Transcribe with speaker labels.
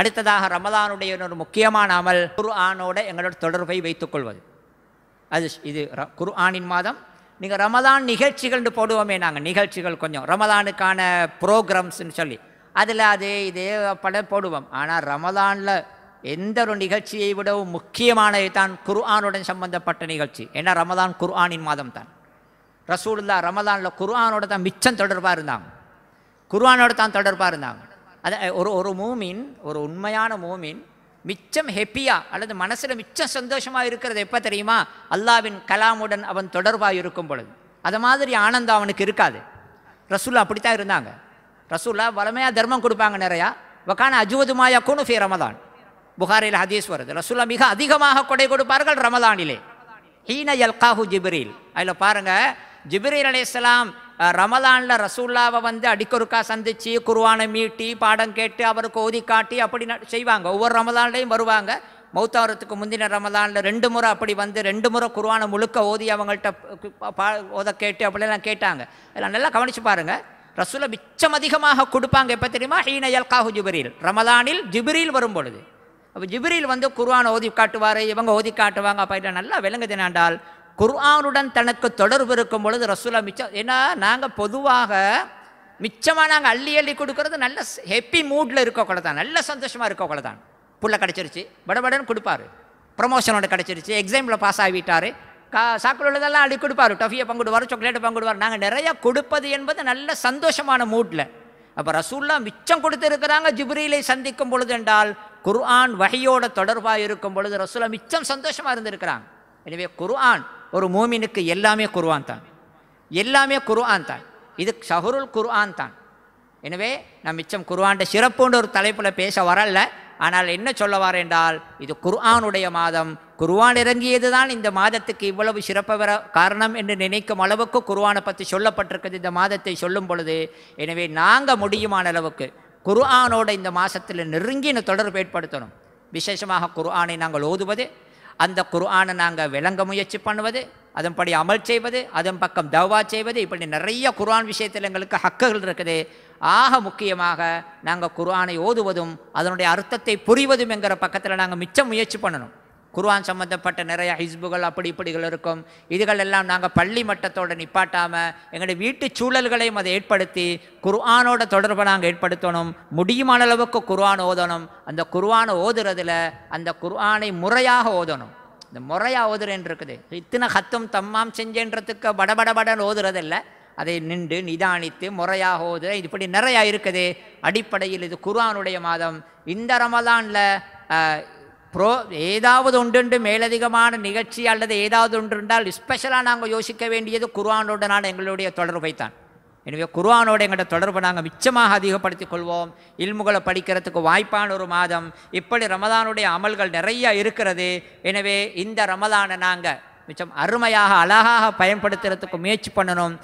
Speaker 1: அடுத்ததாக ரமதானுடைய ஒரு முக்கியமான அமல் குரு ஆனோட எங்களோட தொடர்பை வைத்துக்கொள்வது அது இது குரு ஆனின் மாதம் நீங்கள் ரமதான் நிகழ்ச்சிகள்னு போடுவோமே நாங்கள் நிகழ்ச்சிகள் கொஞ்சம் ரமதானுக்கான ப்ரோக்ராம்ஸ்னு சொல்லி அதில் அது இதே பல போடுவோம் ஆனால் ரமதானில் எந்த ஒரு நிகழ்ச்சியை விடவும் முக்கியமானது தான் குர்ஆனுடன் சம்பந்தப்பட்ட நிகழ்ச்சி ஏன்னா ரமதான் குர்ஆனின் மாதம் தான் ரசூல்லா ரமதானில் குர்ஆனோட தான் மிச்சம் தொடர்பாக இருந்தாங்க குர்ஆனோட தான் தொடர்பாக இருந்தாங்க அது ஒரு ஒரு மூமின் ஒரு உண்மையான மூமின் மிச்சம் ஹெப்பியாக அல்லது மனசில் மிச்சம் சந்தோஷமாக இருக்கிறது எப்போ தெரியுமா அல்லாவின் கலாமுடன் அவன் தொடர்பாக இருக்கும் பொழுது அது மாதிரி ஆனந்தம் அவனுக்கு இருக்காது ரசூல்லா அப்படித்தான் இருந்தாங்க ரசூல்லா வளமையாக தர்மம் கொடுப்பாங்க நிறையா வக்கான அஜுவதுமாயா குனுஃபி ரமதான் புகாரில் ஹதீஸ் வருது ரசூல்லா மிக அதிகமாக கொடை கொடுப்பார்கள் ரமதானிலே ஹீன எல்காஹு ஜிபிரில் அதில் பாருங்கள் ஜிபிரில் அலையாம் ரமலானில் ரசூல்லாவை வந்து அடிக்கொருக்கா சந்தித்து குருவானை மீட்டி பாடம் கேட்டு அவருக்கு ஓதி காட்டி அப்படி செய்வாங்க ஒவ்வொரு ரமலான்லேயும் வருவாங்க மௌத்தாவரத்துக்கு முந்தின ரமலானில் ரெண்டு முறை அப்படி வந்து ரெண்டு முறை குருவானை முழுக்க ஓதி அவங்கள்ட்ட பா ஓத கேட்டு அப்படிலாம் கேட்டாங்க எல்லாம் நல்லா கவனித்து பாருங்கள் ரசூலை மிச்சம் அதிகமாக கொடுப்பாங்க எப்போ தெரியுமா ஹீன எல்காஹு ஜிபிரில் ரமலானில் ஜிபிரில் வரும் பொழுது அப்போ ஜிபிரில் வந்து குருவான் ஓதி காட்டுவார் இவங்க ஓதி காட்டுவாங்க அப்போ நல்லா விளங்குதுனாண்டால் குர்ஆனுடன் தனக்கு தொடர்பு இருக்கும் பொழுது ரசூலா மிச்சம் ஏன்னா நாங்கள் பொதுவாக மிச்சமாக நாங்கள் அள்ளி அள்ளி கொடுக்கறது நல்ல ஹெப்பி மூடில் இருக்கக்கூட தான் நல்ல சந்தோஷமாக இருக்கக்கூட தான் புள்ள கிடச்சிருச்சு படபடன்னு கொடுப்பார் ப்ரொமோஷனோட கிடச்சிருச்சு எக்ஸாமில் பாஸ் ஆகிவிட்டார் கா சாக்கில் உள்ளதெல்லாம் அள்ளி கொடுப்பார் டஃபியை பங்குடுவார் சாக்லேட்டை பங்குடுவார் நாங்கள் நிறையா கொடுப்பது என்பது நல்ல சந்தோஷமான மூட்டில் அப்போ ரசூல்லா மிச்சம் கொடுத்துருக்கிறாங்க ஜிப்ரீலை சந்திக்கும் பொழுது என்றால் குர்ஆன் வகையோட தொடர்பாக இருக்கும் பொழுது ரசூலா மிச்சம் சந்தோஷமாக இருந்திருக்கிறாங்க எனவே குர்ஆன் ஒரு மோமினுக்கு எல்லாமே குருவான் தான் எல்லாமே குருவான் தான் இது ஷஹருல் குருவான் தான் எனவே நான் மிச்சம் குருவாண்ட சிறப்புன்ற ஒரு தலைப்பில் பேச வரல ஆனால் என்ன சொல்ல வார் என்றால் இது குர்ஆனுடைய மாதம் குருவான் இறங்கியது தான் இந்த மாதத்துக்கு இவ்வளவு சிறப்பு வர காரணம் என்று நினைக்கும் அளவுக்கு குருவானை பற்றி சொல்லப்பட்டிருக்கிறது இந்த மாதத்தை சொல்லும் பொழுது எனவே நாங்கள் முடியுமான அளவுக்கு குருஆனோட இந்த மாதத்தில் நெருங்கின தொடர்பு ஏற்படுத்தணும் விசேஷமாக குர்ஆனை நாங்கள் ஓதுவது அந்த குர்ஆனை நாங்கள் விளங்க முயற்சி பண்ணுவது அதன்படி அமல் செய்வது அதன் பக்கம் தவா செய்வது இப்படி நிறைய குர்ஆன் விஷயத்தில் எங்களுக்கு ஹக்குகள் இருக்குது ஆக முக்கியமாக நாங்கள் குர்ஆனை ஓதுவதும் அதனுடைய அர்த்தத்தை புரிவதும் என்கிற பக்கத்தில் நாங்கள் மிச்சம் முயற்சி பண்ணணும் குர்வான் சம்மந்தப்பட்ட நிறைய ஹிஸ்புகள் அப்படி இப்படிகள் இருக்கும் இதுகள் எல்லாம் நாங்கள் பள்ளி மட்டத்தோடு நிப்பாட்டாமல் எங்களுடைய வீட்டு சூழல்களையும் அதை ஏற்படுத்தி குர்ஆனோட தொடர்பை நாங்கள் ஏற்படுத்தணும் முடியுமான அளவுக்கு குர்ஆன் ஓதணும் அந்த குர்ஆனை ஓதுறதுல அந்த குர்ஆனை முறையாக ஓதணும் இந்த முறையாக ஓதுறேன் இருக்குது இத்தனை ஹத்தும் தம்மாம் செஞ்சேன்றதுக்கு படபடபடன் ஓதுறதில்லை அதை நின்று நிதானித்து முறையாக ஓதுற இப்படி நிறையா இருக்குது அடிப்படையில் இது குர்ஆனுடைய மாதம் இந்த ரமதானில் ப்ரோ ஏதாவது ஒன்றுண்டு மேலதிகமான நிகழ்ச்சி அல்லது ஏதாவது ஒன்று என்றால் ஸ்பெஷலாக நாங்கள் யோசிக்க வேண்டியது நான் எங்களுடைய தொடர்பை தான் எனவே குருவானோட எங்களோட தொடர்பை நாங்கள் மிச்சமாக அதிகப்படுத்திக் கொள்வோம் இல்முகலை படிக்கிறதுக்கு வாய்ப்பான ஒரு மாதம் இப்படி ரமதானுடைய அமல்கள் நிறையா இருக்கிறது எனவே இந்த ரமதானை நாங்கள் மிச்சம் அருமையாக அழகாக பயன்படுத்துறதுக்கு முயற்சி பண்ணணும்